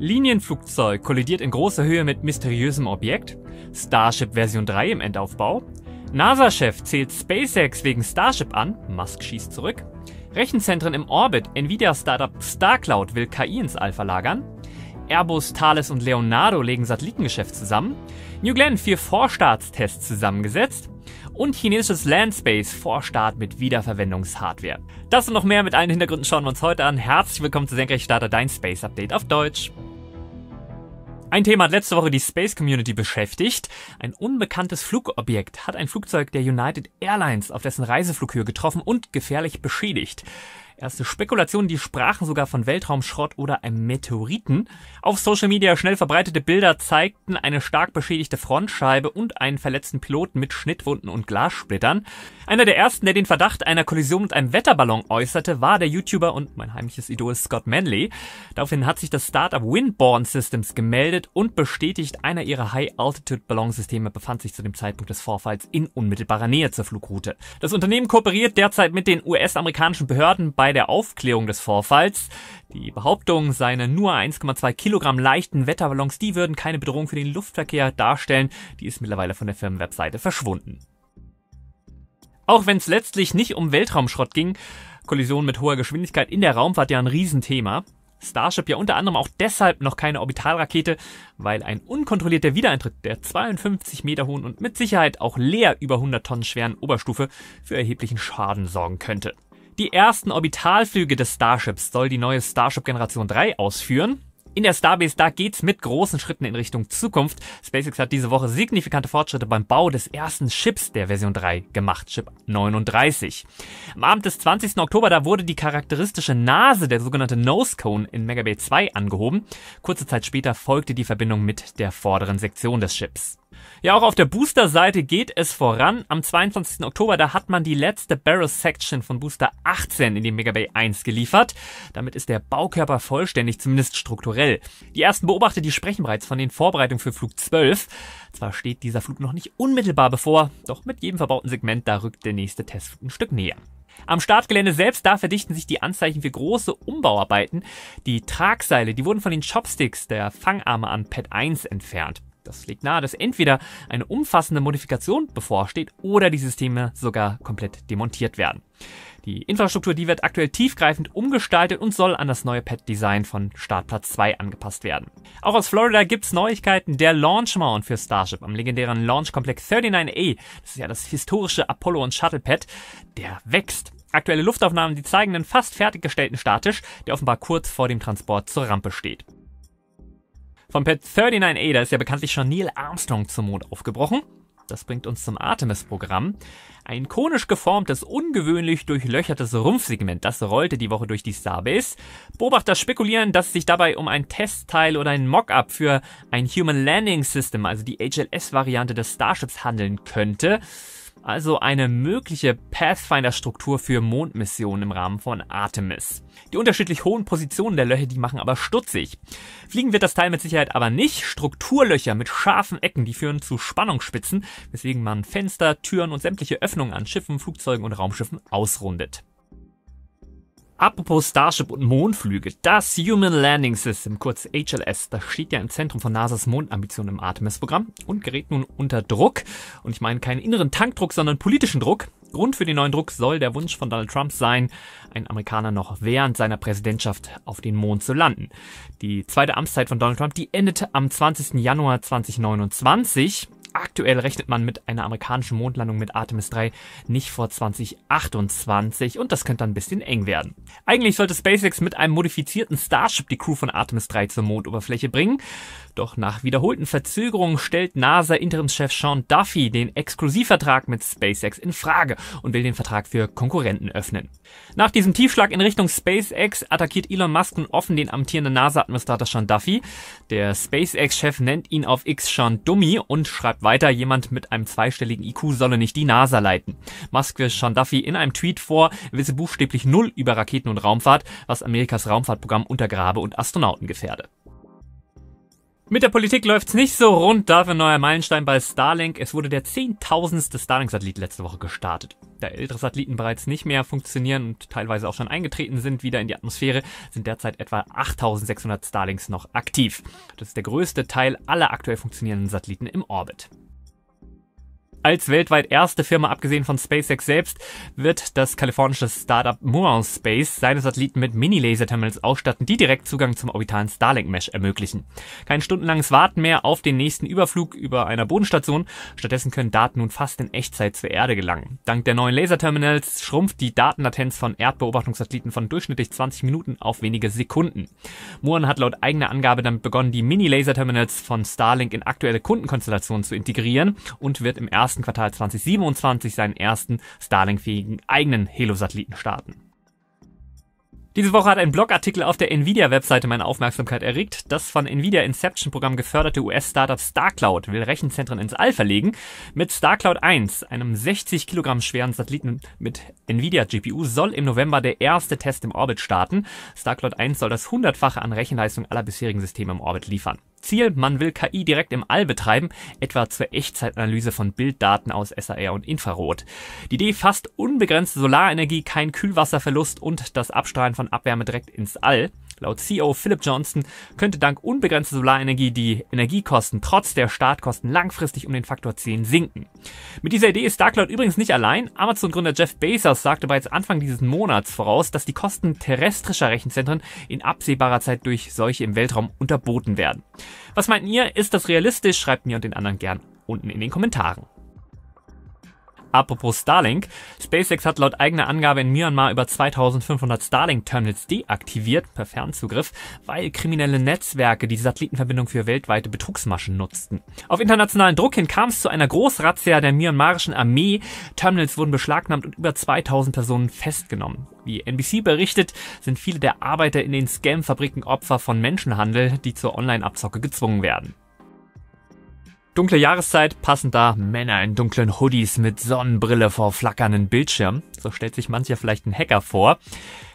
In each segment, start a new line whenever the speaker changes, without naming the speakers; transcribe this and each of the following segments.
Linienflugzeug kollidiert in großer Höhe mit mysteriösem Objekt, Starship Version 3 im Endaufbau, NASA-Chef zählt SpaceX wegen Starship an, Musk schießt zurück, Rechenzentren im Orbit, Nvidia-Startup StarCloud will KI ins All verlagern, Airbus, Thales und Leonardo legen Satellitengeschäft zusammen, New Glenn vier Vorstartstests zusammengesetzt und chinesisches Landspace Vorstart mit Wiederverwendungshardware. Das und noch mehr mit allen Hintergründen schauen wir uns heute an. Herzlich willkommen zu Senkrechtstarter, dein Space Update auf Deutsch. Ein Thema hat letzte Woche die Space Community beschäftigt. Ein unbekanntes Flugobjekt hat ein Flugzeug der United Airlines auf dessen Reiseflughöhe getroffen und gefährlich beschädigt. Erste Spekulationen, die sprachen sogar von Weltraumschrott oder einem Meteoriten. Auf Social Media schnell verbreitete Bilder zeigten eine stark beschädigte Frontscheibe und einen verletzten Piloten mit Schnittwunden und Glassplittern. Einer der ersten, der den Verdacht einer Kollision mit einem Wetterballon äußerte, war der YouTuber und mein heimliches Idol Scott Manley. Daraufhin hat sich das Startup Windborn Systems gemeldet und bestätigt, einer ihrer High-Altitude-Ballonsysteme befand sich zu dem Zeitpunkt des Vorfalls in unmittelbarer Nähe zur Flugroute. Das Unternehmen kooperiert derzeit mit den US-amerikanischen Behörden bei bei der Aufklärung des Vorfalls. Die Behauptung, seine nur 1,2 Kilogramm leichten Wetterballons, die würden keine Bedrohung für den Luftverkehr darstellen, die ist mittlerweile von der Firmenwebseite verschwunden. Auch wenn es letztlich nicht um Weltraumschrott ging, Kollision mit hoher Geschwindigkeit in der Raumfahrt ja ein Riesenthema. Starship ja unter anderem auch deshalb noch keine Orbitalrakete, weil ein unkontrollierter Wiedereintritt der 52 Meter hohen und mit Sicherheit auch leer über 100 Tonnen schweren Oberstufe für erheblichen Schaden sorgen könnte. Die ersten Orbitalflüge des Starships soll die neue Starship Generation 3 ausführen. In der Starbase da geht's mit großen Schritten in Richtung Zukunft. SpaceX hat diese Woche signifikante Fortschritte beim Bau des ersten Chips der Version 3 gemacht, Chip 39. Am Abend des 20. Oktober, da wurde die charakteristische Nase, der sogenannte Nose Cone, in Megabay 2 angehoben. Kurze Zeit später folgte die Verbindung mit der vorderen Sektion des Chips. Ja, auch auf der Booster-Seite geht es voran. Am 22. Oktober, da hat man die letzte Barrel-Section von Booster 18 in die Megabay 1 geliefert. Damit ist der Baukörper vollständig, zumindest strukturell. Die ersten Beobachter, die sprechen bereits von den Vorbereitungen für Flug 12. Zwar steht dieser Flug noch nicht unmittelbar bevor, doch mit jedem verbauten Segment, da rückt der nächste Testflug ein Stück näher. Am Startgelände selbst, da verdichten sich die Anzeichen für große Umbauarbeiten. Die Tragseile, die wurden von den Chopsticks der Fangarme an Pad 1 entfernt. Das legt nahe, dass entweder eine umfassende Modifikation bevorsteht oder die Systeme sogar komplett demontiert werden. Die Infrastruktur, die wird aktuell tiefgreifend umgestaltet und soll an das neue Pad-Design von Startplatz 2 angepasst werden. Auch aus Florida gibt's Neuigkeiten. Der Launch Mount für Starship am legendären Launch-Komplex 39A, das ist ja das historische Apollo- und Shuttle-Pad, der wächst. Aktuelle Luftaufnahmen, die zeigen einen fast fertiggestellten Statisch, der offenbar kurz vor dem Transport zur Rampe steht. Von Pad 39 a da ist ja bekanntlich schon Neil Armstrong zum Mond aufgebrochen. Das bringt uns zum Artemis-Programm. Ein konisch geformtes, ungewöhnlich durchlöchertes Rumpfsegment, das rollte die Woche durch die Starbase. Beobachter spekulieren, dass es sich dabei um ein Testteil oder ein Mockup für ein Human Landing System, also die HLS-Variante des Starships, handeln könnte also eine mögliche Pathfinder-Struktur für Mondmissionen im Rahmen von Artemis. Die unterschiedlich hohen Positionen der Löcher, die machen aber stutzig. Fliegen wird das Teil mit Sicherheit aber nicht. Strukturlöcher mit scharfen Ecken, die führen zu Spannungsspitzen, weswegen man Fenster, Türen und sämtliche Öffnungen an Schiffen, Flugzeugen und Raumschiffen ausrundet. Apropos Starship und Mondflüge, das Human Landing System, kurz HLS, das steht ja im Zentrum von NASAs Mondambition im Artemis-Programm und gerät nun unter Druck. Und ich meine keinen inneren Tankdruck, sondern politischen Druck. Grund für den neuen Druck soll der Wunsch von Donald Trump sein, ein Amerikaner noch während seiner Präsidentschaft auf den Mond zu landen. Die zweite Amtszeit von Donald Trump, die endete am 20. Januar 2029. Aktuell rechnet man mit einer amerikanischen Mondlandung mit Artemis 3 nicht vor 2028 und das könnte dann ein bisschen eng werden. Eigentlich sollte SpaceX mit einem modifizierten Starship die Crew von Artemis 3 zur Mondoberfläche bringen, doch nach wiederholten Verzögerungen stellt NASA Interimschef Sean Duffy den Exklusivvertrag mit SpaceX in Frage und will den Vertrag für Konkurrenten öffnen. Nach diesem Tiefschlag in Richtung SpaceX attackiert Elon Musk nun offen den amtierenden NASA-Administrator Sean Duffy. Der SpaceX-Chef nennt ihn auf X Sean Dummy und schreibt schreibt weiter, jemand mit einem zweistelligen IQ solle nicht die NASA leiten. Musk wirft Sean Duffy in einem Tweet vor, wisse buchstäblich null über Raketen und Raumfahrt, was Amerikas Raumfahrtprogramm untergrabe und Astronauten gefährde. Mit der Politik läuft's nicht so rund, dafür neuer Meilenstein bei Starlink. Es wurde der zehntausendste Starlink-Satellit letzte Woche gestartet. Da ältere Satelliten bereits nicht mehr funktionieren und teilweise auch schon eingetreten sind wieder in die Atmosphäre, sind derzeit etwa 8600 Starlinks noch aktiv. Das ist der größte Teil aller aktuell funktionierenden Satelliten im Orbit. Als weltweit erste Firma, abgesehen von SpaceX selbst, wird das kalifornische Startup Muon Space seine Satelliten mit Mini-Laser-Terminals ausstatten, die direkt Zugang zum orbitalen Starlink-Mesh ermöglichen. Kein stundenlanges Warten mehr auf den nächsten Überflug über einer Bodenstation. Stattdessen können Daten nun fast in Echtzeit zur Erde gelangen. Dank der neuen Laser-Terminals schrumpft die Datenlatenz von Erdbeobachtungssatelliten von durchschnittlich 20 Minuten auf wenige Sekunden. Muon hat laut eigener Angabe damit begonnen, die Mini-Laser-Terminals von Starlink in aktuelle Kundenkonstellationen zu integrieren und wird im ersten ersten Quartal 2027 seinen ersten Starlink-fähigen eigenen Halo-Satelliten starten. Diese Woche hat ein Blogartikel auf der Nvidia-Webseite meine Aufmerksamkeit erregt. Das von Nvidia Inception-Programm geförderte US-Startup StarCloud will Rechenzentren ins All verlegen. Mit StarCloud 1, einem 60 Kilogramm schweren Satelliten mit Nvidia-GPU, soll im November der erste Test im Orbit starten. StarCloud 1 soll das hundertfache an Rechenleistung aller bisherigen Systeme im Orbit liefern. Ziel, man will KI direkt im All betreiben, etwa zur Echtzeitanalyse von Bilddaten aus SAR und Infrarot. Die Idee fast unbegrenzte Solarenergie, kein Kühlwasserverlust und das Abstrahlen von Abwärme direkt ins All. Laut CEO Philip Johnson könnte dank unbegrenzter Solarenergie die Energiekosten trotz der Startkosten langfristig um den Faktor 10 sinken. Mit dieser Idee ist Starcloud übrigens nicht allein. Amazon-Gründer Jeff Bezos sagte bereits Anfang dieses Monats voraus, dass die Kosten terrestrischer Rechenzentren in absehbarer Zeit durch solche im Weltraum unterboten werden. Was meint ihr? Ist das realistisch? Schreibt mir und den anderen gern unten in den Kommentaren. Apropos Starlink. SpaceX hat laut eigener Angabe in Myanmar über 2500 Starlink-Terminals deaktiviert per Fernzugriff, weil kriminelle Netzwerke die Satellitenverbindung für weltweite Betrugsmaschen nutzten. Auf internationalen Druck hin kam es zu einer Großrazzia der myanmarischen Armee. Terminals wurden beschlagnahmt und über 2000 Personen festgenommen. Wie NBC berichtet, sind viele der Arbeiter in den Scam-Fabriken Opfer von Menschenhandel, die zur Online-Abzocke gezwungen werden. Dunkle Jahreszeit passend da Männer in dunklen Hoodies mit Sonnenbrille vor flackernden Bildschirmen. So stellt sich mancher vielleicht einen Hacker vor.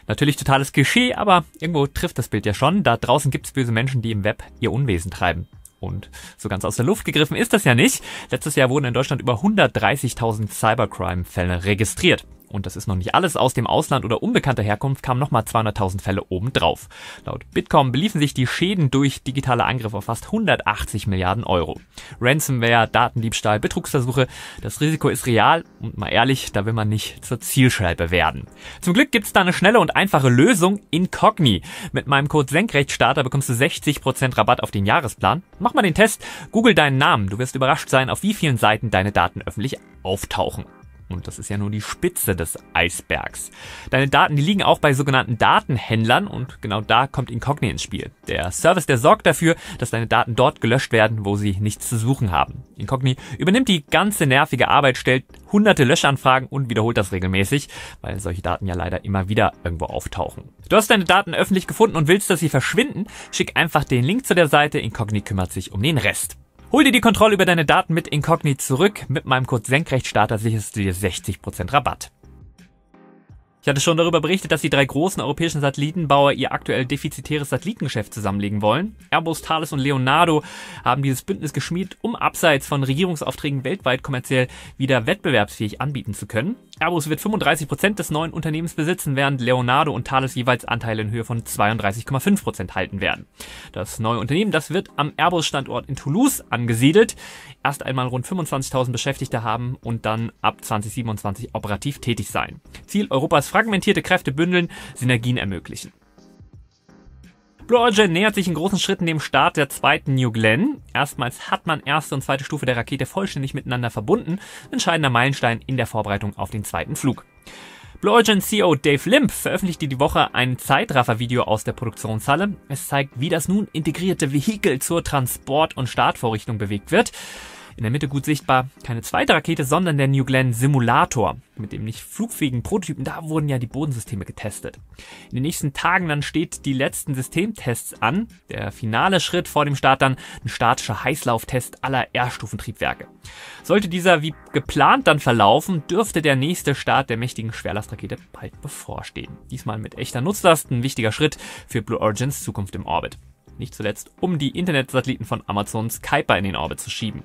Natürlich totales Klischee, aber irgendwo trifft das Bild ja schon. Da draußen gibt's böse Menschen, die im Web ihr Unwesen treiben. Und so ganz aus der Luft gegriffen ist das ja nicht. Letztes Jahr wurden in Deutschland über 130.000 Cybercrime-Fälle registriert. Und das ist noch nicht alles. Aus dem Ausland oder unbekannter Herkunft kamen nochmal 200.000 Fälle obendrauf. Laut Bitkom beliefen sich die Schäden durch digitale Angriffe auf fast 180 Milliarden Euro. Ransomware, Datendiebstahl, Betrugsversuche, das Risiko ist real und mal ehrlich, da will man nicht zur Zielschreibe werden. Zum Glück gibt's da eine schnelle und einfache Lösung, Incogni. Mit meinem Code Senkrechtstarter bekommst du 60% Rabatt auf den Jahresplan. Mach mal den Test, google deinen Namen, du wirst überrascht sein, auf wie vielen Seiten deine Daten öffentlich auftauchen. Und das ist ja nur die Spitze des Eisbergs. Deine Daten, die liegen auch bei sogenannten Datenhändlern und genau da kommt Incogni ins Spiel. Der Service, der sorgt dafür, dass deine Daten dort gelöscht werden, wo sie nichts zu suchen haben. Incogni übernimmt die ganze nervige Arbeit, stellt hunderte Löschanfragen und wiederholt das regelmäßig, weil solche Daten ja leider immer wieder irgendwo auftauchen. Du hast deine Daten öffentlich gefunden und willst, dass sie verschwinden? Schick einfach den Link zu der Seite, Incogni kümmert sich um den Rest. Hol dir die Kontrolle über deine Daten mit Incognit zurück. Mit meinem Code Senkrechtstarter sicherst du dir 60% Rabatt. Ich hatte schon darüber berichtet, dass die drei großen europäischen Satellitenbauer ihr aktuell defizitäres Satellitengeschäft zusammenlegen wollen. Airbus, Thales und Leonardo haben dieses Bündnis geschmiedet, um abseits von Regierungsaufträgen weltweit kommerziell wieder wettbewerbsfähig anbieten zu können. Airbus wird 35% des neuen Unternehmens besitzen, während Leonardo und Thales jeweils Anteile in Höhe von 32,5% halten werden. Das neue Unternehmen, das wird am Airbus-Standort in Toulouse angesiedelt, erst einmal rund 25.000 Beschäftigte haben und dann ab 2027 operativ tätig sein. Ziel Europas fragmentierte Kräfte bündeln, Synergien ermöglichen. Blue Origin nähert sich in großen Schritten dem Start der zweiten New Glenn. Erstmals hat man erste und zweite Stufe der Rakete vollständig miteinander verbunden, entscheidender Meilenstein in der Vorbereitung auf den zweiten Flug. Blue Origin CEO Dave Limp veröffentlichte die Woche ein Zeitraffer-Video aus der Produktionshalle. Es zeigt, wie das nun integrierte Vehikel zur Transport- und Startvorrichtung bewegt wird. In der Mitte gut sichtbar keine zweite Rakete, sondern der New Glenn Simulator. Mit dem nicht flugfähigen Prototypen, da wurden ja die Bodensysteme getestet. In den nächsten Tagen dann steht die letzten Systemtests an. Der finale Schritt vor dem Start dann ein statischer Heißlauftest aller R-Stufentriebwerke. Sollte dieser wie geplant dann verlaufen, dürfte der nächste Start der mächtigen Schwerlastrakete bald bevorstehen. Diesmal mit echter Nutzlast, ein wichtiger Schritt für Blue Origins Zukunft im Orbit. Nicht zuletzt, um die Internetsatelliten von Amazon Skyper in den Orbit zu schieben.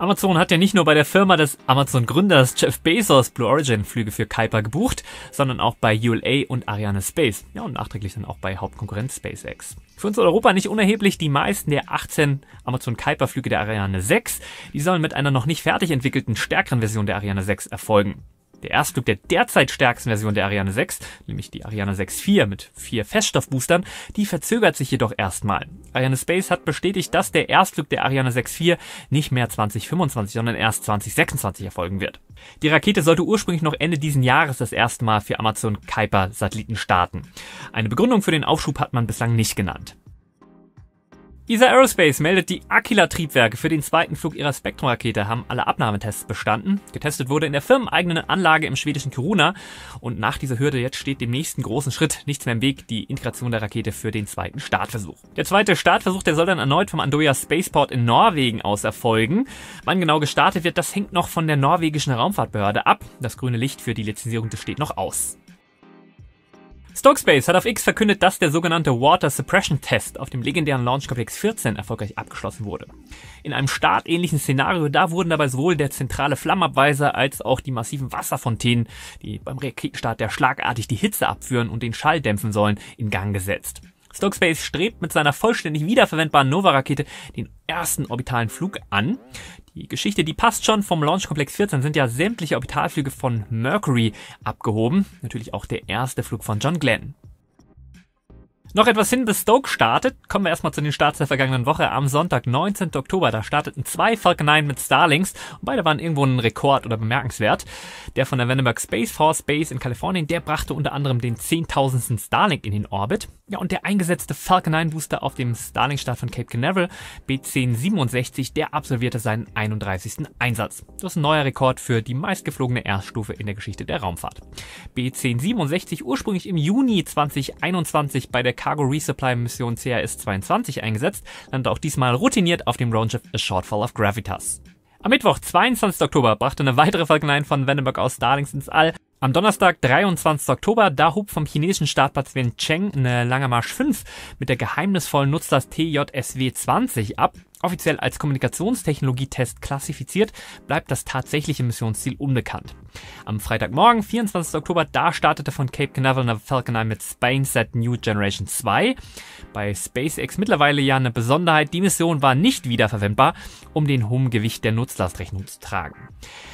Amazon hat ja nicht nur bei der Firma des Amazon-Gründers Jeff Bezos Blue Origin Flüge für Kuiper gebucht, sondern auch bei ULA und Ariane Space. Ja, und nachträglich dann auch bei Hauptkonkurrent SpaceX. Für uns in Europa nicht unerheblich, die meisten der 18 Amazon Kuiper Flüge der Ariane 6, die sollen mit einer noch nicht fertig entwickelten stärkeren Version der Ariane 6 erfolgen. Der Erstflug der derzeit stärksten Version der Ariane 6, nämlich die Ariane 6.4 mit vier Feststoffboostern, die verzögert sich jedoch erstmal. Ariane Space hat bestätigt, dass der Erstflug der Ariane 6.4 nicht mehr 2025, sondern erst 2026 erfolgen wird. Die Rakete sollte ursprünglich noch Ende diesen Jahres das erste Mal für Amazon Kuiper Satelliten starten. Eine Begründung für den Aufschub hat man bislang nicht genannt. ESA Aerospace meldet, die Aquila-Triebwerke für den zweiten Flug ihrer spectrum haben alle Abnahmetests bestanden. Getestet wurde in der firmeneigenen Anlage im schwedischen Kiruna und nach dieser Hürde jetzt steht dem nächsten großen Schritt nichts mehr im Weg, die Integration der Rakete für den zweiten Startversuch. Der zweite Startversuch, der soll dann erneut vom Andoya Spaceport in Norwegen aus erfolgen. Wann genau gestartet wird, das hängt noch von der norwegischen Raumfahrtbehörde ab. Das grüne Licht für die Lizenzierung, das steht noch aus. Stokespace hat auf X verkündet, dass der sogenannte Water Suppression Test auf dem legendären Launchkomplex 14 erfolgreich abgeschlossen wurde. In einem startähnlichen Szenario, da wurden dabei sowohl der zentrale Flammabweiser als auch die massiven Wasserfontänen, die beim Raketenstart der schlagartig die Hitze abführen und den Schall dämpfen sollen, in Gang gesetzt. Stokespace strebt mit seiner vollständig wiederverwendbaren Nova-Rakete den ersten orbitalen Flug an. Die Geschichte, die passt schon. Vom Launchkomplex 14 sind ja sämtliche Orbitalflüge von Mercury abgehoben. Natürlich auch der erste Flug von John Glenn. Noch etwas hin, bis Stoke startet. Kommen wir erstmal zu den Starts der vergangenen Woche. Am Sonntag, 19. Oktober, da starteten zwei Falcon 9 mit Starlings. Und beide waren irgendwo ein Rekord oder bemerkenswert. Der von der Vandenberg Space Force Base in Kalifornien, der brachte unter anderem den 10.000. Starlink in den Orbit. Ja, und der eingesetzte Falcon 9 Booster auf dem Starlink-Start von Cape Canaveral, B1067, der absolvierte seinen 31. Einsatz. Das ist ein neuer Rekord für die meistgeflogene Erststufe in der Geschichte der Raumfahrt. B1067, ursprünglich im Juni 2021 bei der Cargo Resupply Mission CRS-22 eingesetzt, landete auch diesmal routiniert auf dem Raumschiff A Shortfall of Gravitas. Am Mittwoch, 22. Oktober, brachte eine weitere Falcon 9 von Vandenberg aus Starlings ins All. Am Donnerstag, 23. Oktober, da hob vom chinesischen Startplatz Wencheng eine lange Marsch 5 mit der geheimnisvollen Nutzlast TJSW-20 ab. Offiziell als Kommunikationstechnologietest klassifiziert, bleibt das tatsächliche Missionsziel unbekannt. Am Freitagmorgen, 24. Oktober, da startete von Cape Canaveral eine Falcon 9 mit SpainSat New Generation 2. Bei SpaceX mittlerweile ja eine Besonderheit, die Mission war nicht wiederverwendbar, um den hohen Gewicht der Nutzlastrechnung zu tragen.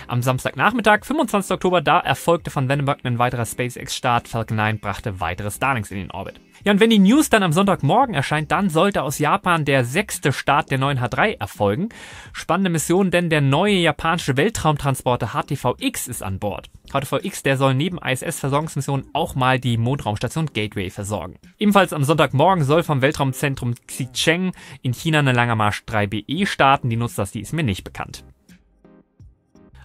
Am Samstagnachmittag, 25. Oktober, da erfolgte von Vandenberg ein weiterer SpaceX-Start. Falcon 9 brachte weitere Starlings in den Orbit. Ja, und wenn die News dann am Sonntagmorgen erscheint, dann sollte aus Japan der sechste Start der neuen H3 erfolgen. Spannende Mission, denn der neue japanische Weltraumtransporter HTVX ist an Bord. HTVX, der soll neben ISS-Versorgungsmissionen auch mal die Mondraumstation Gateway versorgen. Ebenfalls am Sonntagmorgen soll vom Weltraumzentrum Xicheng in China eine Langermarsch 3BE starten. Die Nutzlast, die ist mir nicht bekannt.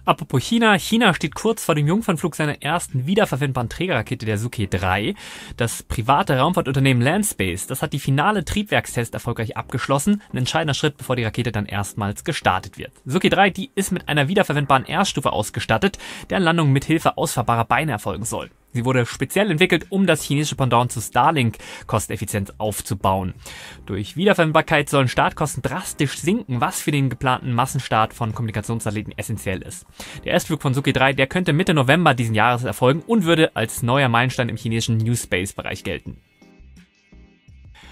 Apropos China, China steht kurz vor dem Jungfernflug seiner ersten wiederverwendbaren Trägerrakete der Suke 3. Das private Raumfahrtunternehmen Landspace, das hat die finale Triebwerkstest erfolgreich abgeschlossen, ein entscheidender Schritt, bevor die Rakete dann erstmals gestartet wird. Suke 3, die ist mit einer wiederverwendbaren Erststufe ausgestattet, deren Landung mithilfe ausfahrbarer Beine erfolgen soll. Sie wurde speziell entwickelt, um das chinesische Pendant zu Starlink kosteffizient aufzubauen. Durch Wiederverwendbarkeit sollen Startkosten drastisch sinken, was für den geplanten Massenstart von Kommunikationssatelliten essentiell ist. Der Erstflug von Suki 3, der könnte Mitte November diesen Jahres erfolgen und würde als neuer Meilenstein im chinesischen New Space Bereich gelten.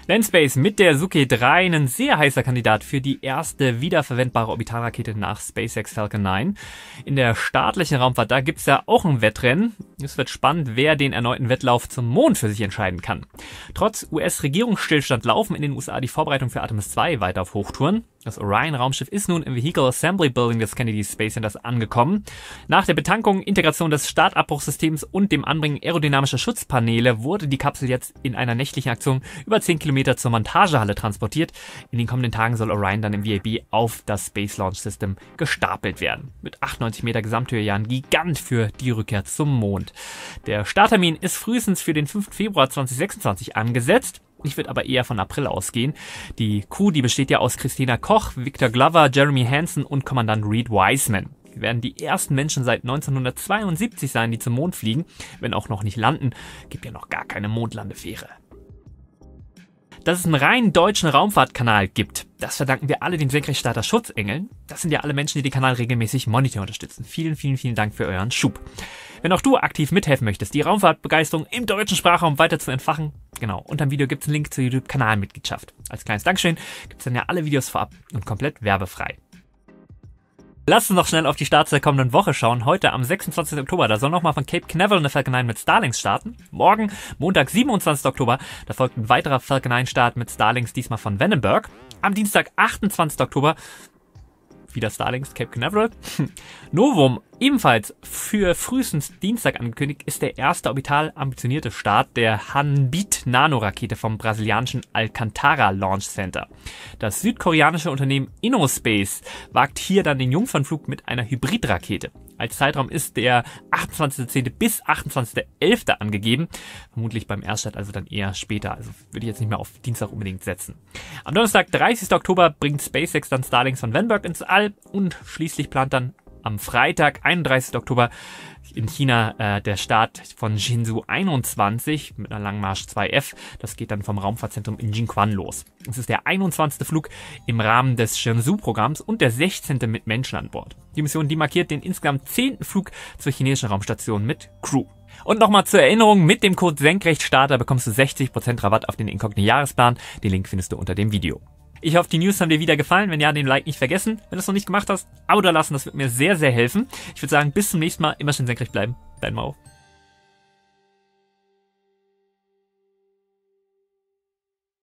Landspace mit der Suke 3 ein sehr heißer Kandidat für die erste wiederverwendbare Orbitalrakete nach SpaceX Falcon 9. In der staatlichen Raumfahrt, da gibt's ja auch ein Wettrennen. Es wird spannend, wer den erneuten Wettlauf zum Mond für sich entscheiden kann. Trotz US-Regierungsstillstand laufen in den USA die Vorbereitungen für Artemis 2 weiter auf Hochtouren. Das Orion-Raumschiff ist nun im Vehicle Assembly Building des Kennedy Space Centers angekommen. Nach der Betankung, Integration des Startabbruchsystems und dem Anbringen aerodynamischer Schutzpaneele wurde die Kapsel jetzt in einer nächtlichen Aktion über 10 Kilometer zur Montagehalle transportiert. In den kommenden Tagen soll Orion dann im VAB auf das Space Launch System gestapelt werden. Mit 98 Meter Gesamthöhe ja ein Gigant für die Rückkehr zum Mond. Der Starttermin ist frühestens für den 5. Februar 2026 angesetzt. Ich würde aber eher von April ausgehen. Die Crew, die besteht ja aus Christina Koch, Victor Glover, Jeremy Hansen und Kommandant Reed Wiseman. Wir werden die ersten Menschen seit 1972 sein, die zum Mond fliegen, wenn auch noch nicht landen. Gibt ja noch gar keine Mondlandefähre dass es einen rein deutschen Raumfahrtkanal gibt. Das verdanken wir alle den Senkrechtstarter Schutzengeln. Das sind ja alle Menschen, die den Kanal regelmäßig monitoren unterstützen. Vielen, vielen, vielen Dank für euren Schub. Wenn auch du aktiv mithelfen möchtest, die Raumfahrtbegeisterung im deutschen Sprachraum weiter zu entfachen, Genau. Unter dem Video gibt es einen Link zur YouTube-Kanalmitgliedschaft. Als kleines Dankeschön gibt es dann ja alle Videos vorab und komplett werbefrei. Lass uns noch schnell auf die Starts der kommenden Woche schauen. Heute am 26. Oktober, da soll nochmal von Cape Canaveral eine Falcon 9 mit Starlings starten. Morgen, Montag, 27. Oktober, da folgt ein weiterer Falcon 9 Start mit Starlings, diesmal von Vandenberg. Am Dienstag, 28. Oktober, wieder Starlings, Cape Canaveral. Novum Ebenfalls für frühestens Dienstag angekündigt ist der erste orbital ambitionierte Start der Hanbit-Nano-Rakete vom brasilianischen Alcantara Launch Center. Das südkoreanische Unternehmen InnoSpace wagt hier dann den Jungfernflug mit einer Hybridrakete. Als Zeitraum ist der 28.10. bis 28.11. angegeben. Vermutlich beim Erststart also dann eher später. Also würde ich jetzt nicht mehr auf Dienstag unbedingt setzen. Am Donnerstag, 30. Oktober, bringt SpaceX dann Starlings von Vanberg ins All und schließlich plant dann am Freitag, 31. Oktober, in China äh, der Start von Shenzhou 21 mit einer Langmarsch 2F. Das geht dann vom Raumfahrtzentrum in Jingquan los. Es ist der 21. Flug im Rahmen des Shenzhou-Programms und der 16. mit Menschen an Bord. Die Mission, die markiert den insgesamt 10. Flug zur chinesischen Raumstation mit Crew. Und nochmal zur Erinnerung, mit dem Code Senkrechtstarter bekommst du 60% Rabatt auf den inkognito Jahresplan. Den Link findest du unter dem Video. Ich hoffe, die News haben dir wieder gefallen. Wenn ja, den Like nicht vergessen. Wenn du es noch nicht gemacht hast, Abo da lassen, das wird mir sehr, sehr helfen. Ich würde sagen, bis zum nächsten Mal. Immer schön senkrecht bleiben. Dein Mau.